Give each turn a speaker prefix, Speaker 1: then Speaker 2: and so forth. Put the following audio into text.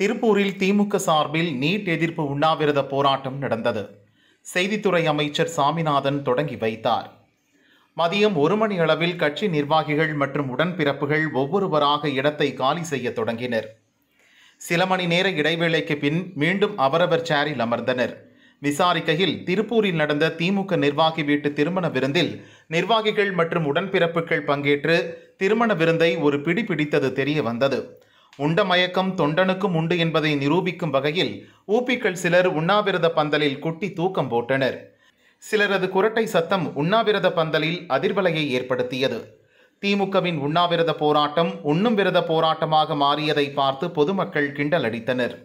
Speaker 1: திருப்பூரில் திமுக சார்பில் நீட் எதிர்ப்பு உண்ணாவிரத போராட்டம் நடந்தது செய்தித்துறை அமைச்சர் சாமிநாதன் தொடங்கி வைத்தார் மதியம் ஒரு மணி அளவில் கட்சி நிர்வாகிகள் மற்றும் உடன்பிறப்புகள் ஒவ்வொருவராக இடத்தை காலி செய்ய தொடங்கினர் சில மணி நேர இடைவேளைக்கு பின் மீண்டும் அவரவர் சேரில் அமர்ந்தனர் விசாரிக்கையில் திருப்பூரில் நடந்த திமுக நிர்வாகி வீட்டு திருமண விருந்தில் நிர்வாகிகள் மற்றும் உடன்பிறப்புகள் பங்கேற்று திருமண விருந்தை ஒரு பிடி பிடித்தது தெரிய வந்தது உண்ட மயக்கம் தொண்டனுக்கும் உண்டு என்பதை நிரூபிக்கும் வகையில் ஊப்பிக்கள் சிலர் உண்ணாவிரத பந்தலில் குட்டி தூக்கம் போட்டனர் சிலரது குரட்டை சத்தம் உண்ணாவிரத பந்தலில் அதிர்வலையை ஏற்படுத்தியது திமுகவின் உண்ணாவிரத போராட்டம் உண்ணும் விரத போராட்டமாக மாறியதை பார்த்து பொதுமக்கள் கிண்டல் அடித்தனர்